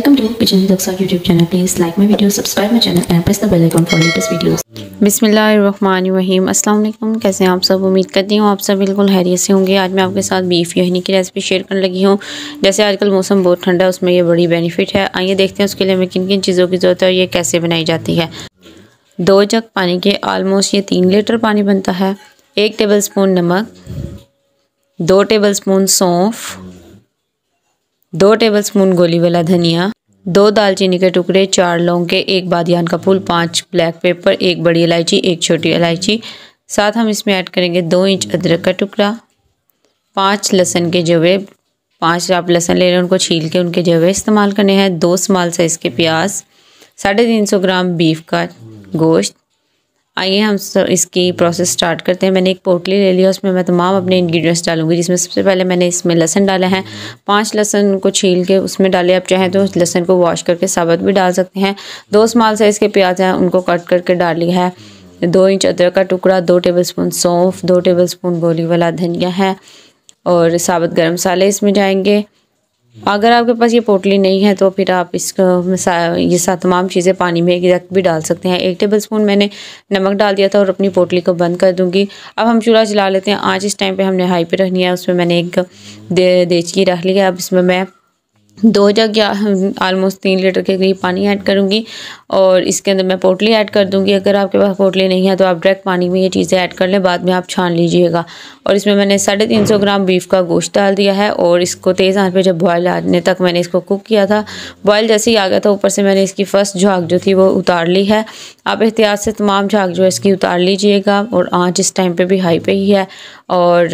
Welcome to Vijay Daksa YouTube channel. Please like my video, subscribe my channel and press the bell icon for latest videos. बिसमीम वालेकुम कैसे हैं आप सब उम्मीद करती हूँ आप सब बिल्कुल हैरियत से होंगे आज मैं आपके साथ बीफ यहनी की रेसिपी शेयर करने लगी हूँ जैसे आजकल मौसम बहुत ठंडा है उसमें ये बड़ी बेनिफिट है आइए देखते हैं उसके लिए हमें किन किन चीज़ों की ज़रूरत है और ये कैसे बनाई जाती है दो जग पानी के आलमोस्ट ये तीन लीटर पानी बनता है एक टेबल स्पून नमक दो टेबल स्पून सौंफ दो टेबलस्पून गोली वाला धनिया दो दालचीनी के टुकड़े चार लौंग के एक बादियान का फूल पाँच ब्लैक पेपर एक बड़ी इलायची एक छोटी इलायची साथ हम इसमें ऐड करेंगे दो इंच अदरक का टुकड़ा पाँच लहसन के जवे पाँच आप लहसन ले रहे हैं उनको छील के उनके जवे इस्तेमाल करने हैं दो स्मॉल साइज़ के प्याज साढ़े तीन सौ ग्राम बीफ का गोश्त आइए हम सब इसकी प्रोसेस स्टार्ट करते हैं मैंने एक पोटली ले लिया उसमें मैं तमाम अपने इंग्रेडिएंट्स डालूंगी जिसमें सबसे पहले मैंने इसमें लहसन डाला है पांच लहसन को छील के उसमें डाले आप चाहें तो लहसन को वॉश करके साबुत भी डाल सकते हैं दो स्मॉल साइज़ के प्याज हैं उनको कट करके डाली है दो इंच अदरक का टुकड़ा दो स्पून सौंफ दो टेबल स्पून गोली वाला धनिया है और साबुत गर्म मसाले इसमें जाएंगे अगर आपके पास ये पोटली नहीं है तो फिर आप इसको ये सा तमाम चीज़ें पानी में एक भी डाल सकते हैं एक टेबल स्पून मैंने नमक डाल दिया था और अपनी पोटली को बंद कर दूंगी अब हम चूल्हा जला लेते हैं आज इस टाइम पे हमने हाई पे रखनी है उसमें मैंने एक दे देचकी रख ली है अब इसमें मैं दो जग या आलमोस्ट तीन लीटर के करीब पानी ऐड करूँगी और इसके अंदर मैं पोटली ऐड कर दूँगी अगर आपके पास पोटली नहीं है तो आप डायरेक्ट पानी में ये चीज़ें ऐड कर लें बाद में आप छान लीजिएगा और इसमें मैंने साढ़े तीन सौ ग्राम बीफ का गोश्त डाल दिया है और इसको तेज़ आंच पे जब बॉयल आने तक मैंने इसको कुक किया था बॉयल जैसे ही आ गया था ऊपर से मैंने इसकी फ़र्स्ट झाग जो थी वो उतार ली है आप एहतियात से तमाम झाग जो है इसकी उतार लीजिएगा और आँच इस टाइम पर भी हाई पे ही है और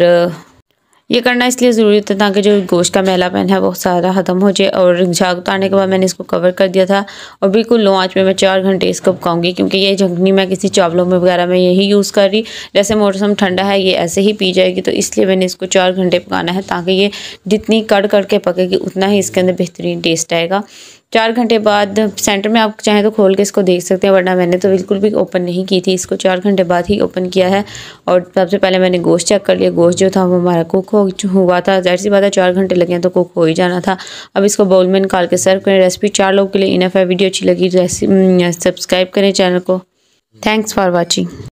ये करना इसलिए ज़रूरी था ताकि जो गोश्त का पैन है वो सारा ख़त्म हो जाए और झाग उतारने तो के बाद मैंने इसको कवर कर दिया था और बिल्कुल लो आँच में मैं चार घंटे इसको पकाऊंगी क्योंकि ये झंगनी मैं किसी चावलों में वगैरह में यही यूज़ कर रही जैसे मौसम ठंडा है ये ऐसे ही पी जाएगी तो इसलिए मैंने इसको चार घंटे पकाना है ताकि ये जितनी कड़ कड़ के पकेगी उतना ही इसके अंदर बेहतरीन टेस्ट आएगा चार घंटे बाद सेंटर में आप चाहें तो खोल के इसको देख सकते हैं वरना मैंने तो बिल्कुल भी ओपन नहीं की थी इसको चार घंटे बाद ही ओपन किया है और सबसे पहले मैंने गोश्त चेक कर लिया गोश्त जो था वो हमारा कुक हो हुआ था जाहिर सी बात है चार घंटे लगे हैं तो कुक हो ही जाना था अब इसको बाउल में निकाल के सर्व करें रेसिपी चार लोगों के लिए इनफ है वीडियो अच्छी लगी सब्सक्राइब तो हम्म, करें चैनल को थैंक्स फॉर वॉचिंग